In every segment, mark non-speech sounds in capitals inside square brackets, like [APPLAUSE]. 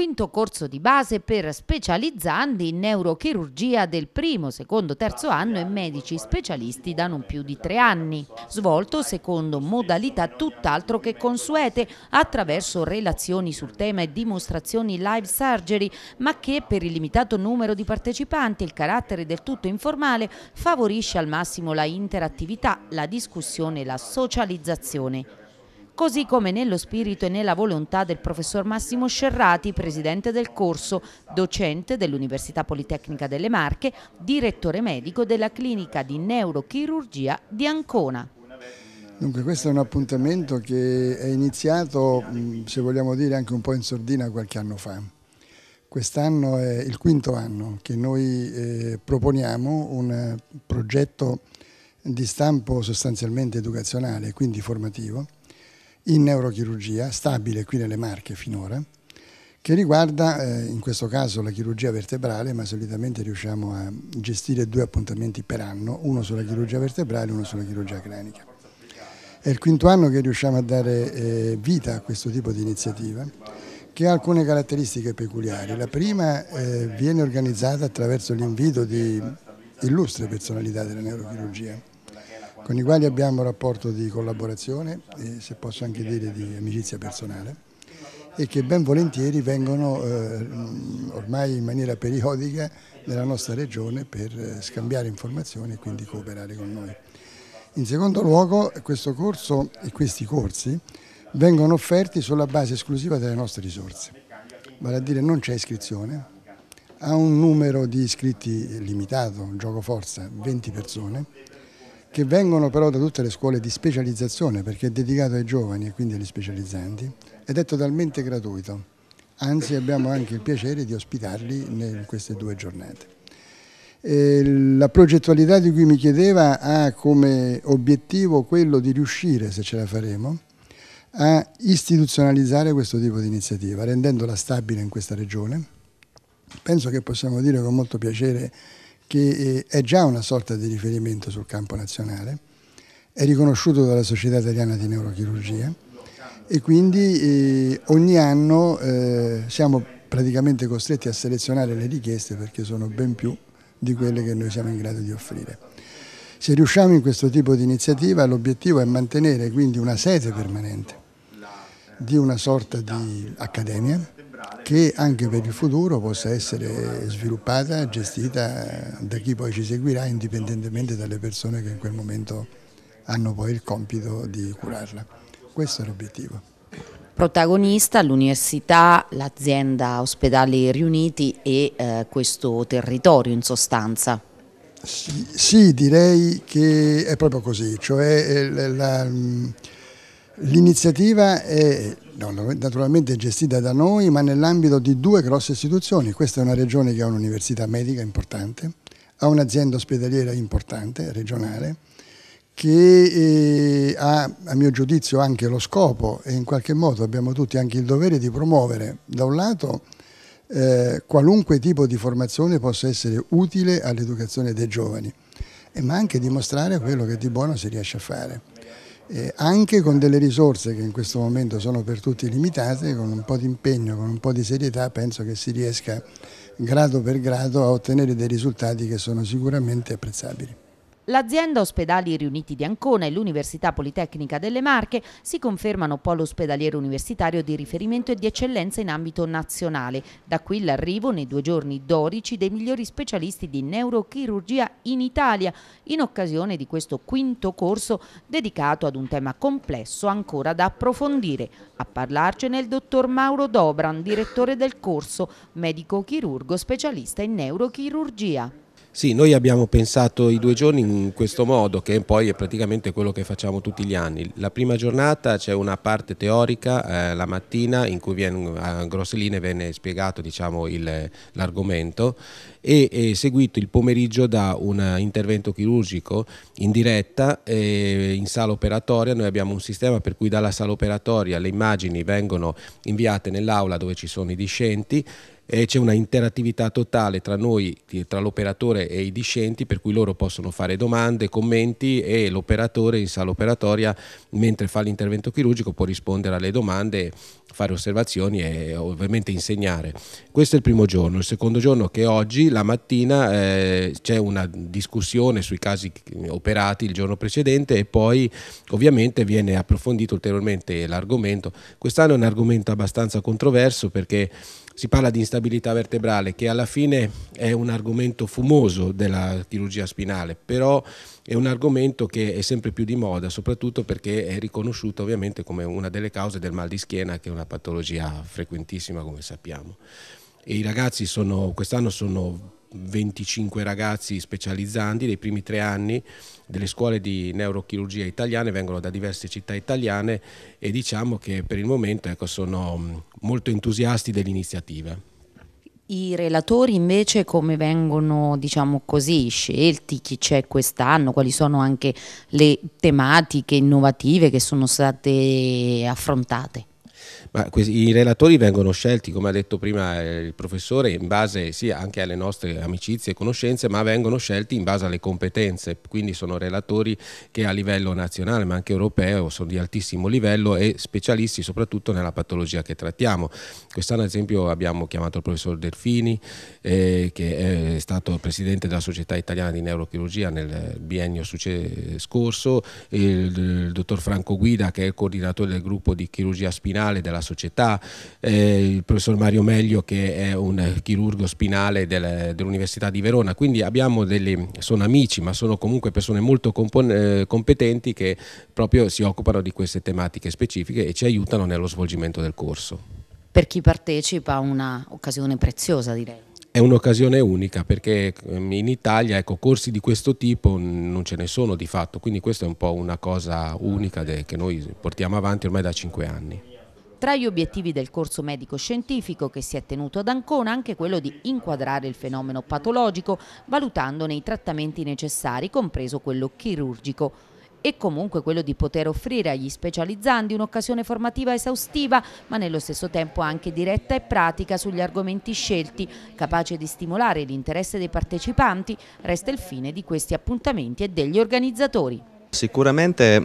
quinto corso di base per specializzandi in neurochirurgia del primo, secondo, terzo anno e medici specialisti da non più di tre anni, svolto secondo modalità tutt'altro che consuete attraverso relazioni sul tema e dimostrazioni live surgery, ma che per il limitato numero di partecipanti il carattere del tutto informale favorisce al massimo la interattività, la discussione e la socializzazione così come nello spirito e nella volontà del professor Massimo Scerrati, presidente del corso, docente dell'Università Politecnica delle Marche, direttore medico della clinica di neurochirurgia di Ancona. Dunque questo è un appuntamento che è iniziato, mm, se vogliamo dire, anche un po' in sordina qualche anno fa. Quest'anno è il quinto anno che noi eh, proponiamo un progetto di stampo sostanzialmente educazionale, quindi formativo, in neurochirurgia, stabile qui nelle Marche finora, che riguarda eh, in questo caso la chirurgia vertebrale, ma solitamente riusciamo a gestire due appuntamenti per anno, uno sulla chirurgia vertebrale e uno sulla chirurgia cranica. È il quinto anno che riusciamo a dare eh, vita a questo tipo di iniziativa che ha alcune caratteristiche peculiari. La prima eh, viene organizzata attraverso l'invito di illustre personalità della neurochirurgia con i quali abbiamo un rapporto di collaborazione e se posso anche dire di amicizia personale e che ben volentieri vengono eh, ormai in maniera periodica nella nostra regione per eh, scambiare informazioni e quindi cooperare con noi. In secondo luogo questo corso e questi corsi vengono offerti sulla base esclusiva delle nostre risorse, vale a dire non c'è iscrizione, ha un numero di iscritti limitato, un gioco forza, 20 persone, che vengono però da tutte le scuole di specializzazione perché è dedicato ai giovani e quindi agli specializzanti ed è totalmente gratuito. Anzi abbiamo anche il piacere di ospitarli in queste due giornate. E la progettualità di cui mi chiedeva ha come obiettivo quello di riuscire, se ce la faremo, a istituzionalizzare questo tipo di iniziativa, rendendola stabile in questa regione. Penso che possiamo dire con molto piacere che eh, è già una sorta di riferimento sul campo nazionale, è riconosciuto dalla Società Italiana di Neurochirurgia e quindi eh, ogni anno eh, siamo praticamente costretti a selezionare le richieste perché sono ben più di quelle che noi siamo in grado di offrire. Se riusciamo in questo tipo di iniziativa l'obiettivo è mantenere quindi una sede permanente di una sorta di accademia che anche per il futuro possa essere sviluppata, gestita da chi poi ci seguirà, indipendentemente dalle persone che in quel momento hanno poi il compito di curarla. Questo è l'obiettivo. Protagonista l'università, l'azienda Ospedali Riuniti e eh, questo territorio in sostanza. Sì, sì, direi che è proprio così, cioè eh, la, la L'iniziativa è naturalmente gestita da noi, ma nell'ambito di due grosse istituzioni. Questa è una regione che ha un'università medica importante, ha un'azienda ospedaliera importante, regionale, che eh, ha, a mio giudizio, anche lo scopo e in qualche modo abbiamo tutti anche il dovere di promuovere, da un lato, eh, qualunque tipo di formazione possa essere utile all'educazione dei giovani, ma anche dimostrare quello che di buono si riesce a fare eh, anche con delle risorse che in questo momento sono per tutti limitate, con un po' di impegno, con un po' di serietà penso che si riesca grado per grado a ottenere dei risultati che sono sicuramente apprezzabili. L'azienda Ospedali Riuniti di Ancona e l'Università Politecnica delle Marche si confermano polo ospedaliero universitario di riferimento e di eccellenza in ambito nazionale. Da qui l'arrivo nei due giorni dorici dei migliori specialisti di neurochirurgia in Italia, in occasione di questo quinto corso dedicato ad un tema complesso ancora da approfondire. A parlarcene il dottor Mauro Dobran, direttore del corso, medico chirurgo specialista in neurochirurgia. Sì, noi abbiamo pensato i due giorni in questo modo, che poi è praticamente quello che facciamo tutti gli anni. La prima giornata c'è una parte teorica eh, la mattina in cui viene, a grosse linee viene spiegato diciamo, l'argomento e eh, seguito il pomeriggio da un intervento chirurgico in diretta eh, in sala operatoria. Noi abbiamo un sistema per cui dalla sala operatoria le immagini vengono inviate nell'aula dove ci sono i discenti e c'è una interattività totale tra noi, tra l'operatore e i discenti, per cui loro possono fare domande, commenti e l'operatore in sala operatoria, mentre fa l'intervento chirurgico, può rispondere alle domande fare osservazioni e ovviamente insegnare. Questo è il primo giorno, il secondo giorno che oggi, la mattina, eh, c'è una discussione sui casi operati il giorno precedente e poi ovviamente viene approfondito ulteriormente l'argomento. Quest'anno è un argomento abbastanza controverso perché si parla di instabilità vertebrale che alla fine è un argomento fumoso della chirurgia spinale, però è un argomento che è sempre più di moda, soprattutto perché è riconosciuto ovviamente come una delle cause del mal di schiena che è una una patologia frequentissima come sappiamo. E I ragazzi sono, quest'anno sono 25 ragazzi specializzanti dei primi tre anni delle scuole di neurochirurgia italiane, vengono da diverse città italiane e diciamo che per il momento ecco, sono mm, molto entusiasti dell'iniziativa. I relatori invece come vengono diciamo così, scelti, chi c'è quest'anno, quali sono anche le tematiche innovative che sono state affrontate? Ma i relatori vengono scelti, come ha detto prima il professore, in base sì, anche alle nostre amicizie e conoscenze, ma vengono scelti in base alle competenze, quindi sono relatori che a livello nazionale ma anche europeo sono di altissimo livello e specialisti soprattutto nella patologia che trattiamo. Quest'anno ad esempio abbiamo chiamato il professor Delfini eh, che è stato presidente della Società Italiana di Neurochirurgia nel biennio scorso, il, il dottor Franco Guida che è il coordinatore del gruppo di chirurgia spinale della della società, eh, il professor Mario Meglio che è un chirurgo spinale del, dell'Università di Verona, quindi abbiamo delle, sono amici ma sono comunque persone molto compon- eh, competenti che proprio si occupano di queste tematiche specifiche e ci aiutano nello svolgimento del corso. Per chi partecipa un'occasione preziosa direi. È un'occasione unica perché ehm, in Italia ecco, corsi di questo tipo non ce ne sono di fatto, quindi questa è un po' una cosa unica che noi portiamo avanti ormai da cinque anni. Tra gli obiettivi del corso medico-scientifico che si è tenuto ad Ancona anche quello di inquadrare il fenomeno patologico valutandone i trattamenti necessari, compreso quello chirurgico e comunque quello di poter offrire agli specializzandi un'occasione formativa esaustiva, ma nello stesso tempo anche diretta e pratica sugli argomenti scelti, capace di stimolare l'interesse dei partecipanti, resta il fine di questi appuntamenti e degli organizzatori. Sicuramente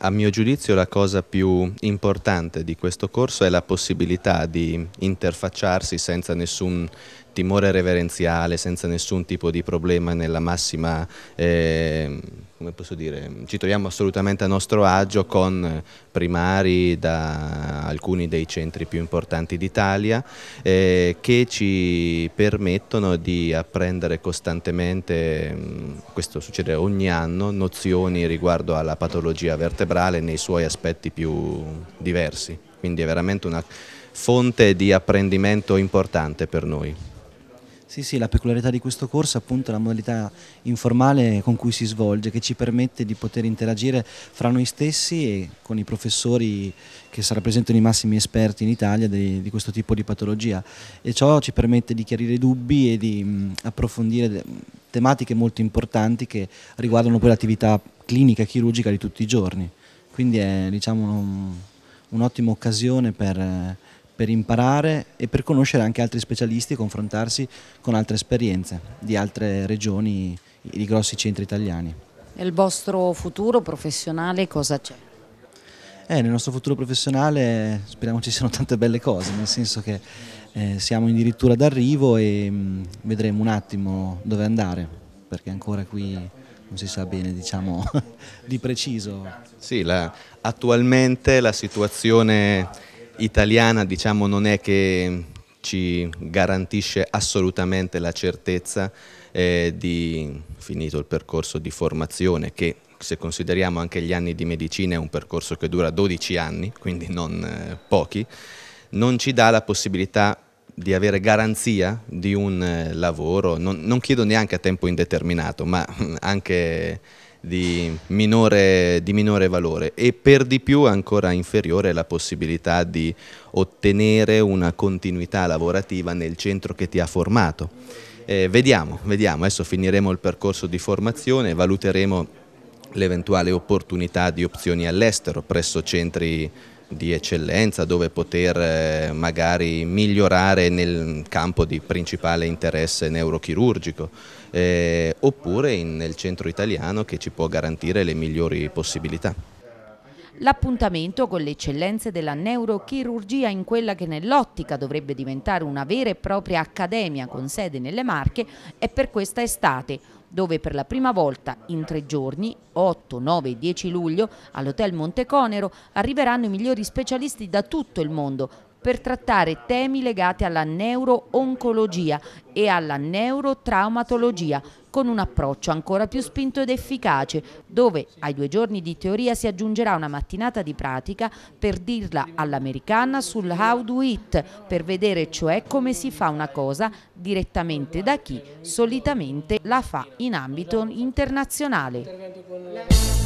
a mio giudizio la cosa più importante di questo corso è la possibilità di interfacciarsi senza nessun timore reverenziale, senza nessun tipo di problema nella massima, eh, come posso dire, ci troviamo assolutamente a nostro agio con primari da alcuni dei centri più importanti d'Italia eh, che ci permettono di apprendere costantemente, questo succede ogni anno, nozioni riguardo alla patologia vertebrale nei suoi aspetti più diversi, quindi è veramente una fonte di apprendimento importante per noi. Sì, sì, la peculiarità di questo corso è appunto la modalità informale con cui si svolge, che ci permette di poter interagire fra noi stessi e con i professori che rappresentano i massimi esperti in Italia di, di, questo tipo di patologia e ciò ci permette di chiarire dubbi e di mh, mm, approfondire tematiche molto importanti che riguardano poi l'attività clinica e chirurgica di tutti i giorni. Quindi è diciamo, un'ottima un occasione per per imparare e per conoscere anche altri specialisti e confrontarsi con altre esperienze di altre regioni, di grossi centri italiani. Nel vostro futuro professionale cosa c'è? Eh, nel nostro futuro professionale speriamo ci siano tante belle cose, nel senso che eh, siamo addirittura d'arrivo e mh, mm, vedremo un attimo dove andare, perché ancora qui non si sa bene diciamo, [LAUGHS] di preciso. Sì, la, attualmente la situazione italiana diciamo, non è che ci garantisce assolutamente la certezza eh, di finito il percorso di formazione che se consideriamo anche gli anni di medicina è un percorso che dura 12 anni, quindi non eh, pochi, non ci dà la possibilità di avere garanzia di un eh, lavoro, non, non chiedo neanche a tempo indeterminato, ma [LAUGHS] anche di minore, di minore, valore e per di più ancora inferiore la possibilità di ottenere una continuità lavorativa nel centro che ti ha formato. Eh, vediamo, vediamo, adesso finiremo il percorso di formazione, valuteremo l'eventuale opportunità di opzioni all'estero presso centri di eccellenza dove poter eh, magari migliorare nel campo di principale interesse neurochirurgico eh, oppure in, nel centro italiano che ci può garantire le migliori possibilità. L'appuntamento con le eccellenze della neurochirurgia in quella che nell'ottica dovrebbe diventare una vera e propria accademia con sede nelle Marche è per questa estate, dove per la prima volta in tre giorni, 8, 9 e 10 luglio, all'Hotel Monteconero arriveranno i migliori specialisti da tutto il mondo per trattare temi legati alla neuro-oncologia e alla neurotraumatologia, con un approccio ancora più spinto ed efficace, dove ai due giorni di teoria si aggiungerà una mattinata di pratica per dirla all'americana sul how do it, per vedere cioè come si fa una cosa direttamente da chi solitamente la fa in ambito internazionale.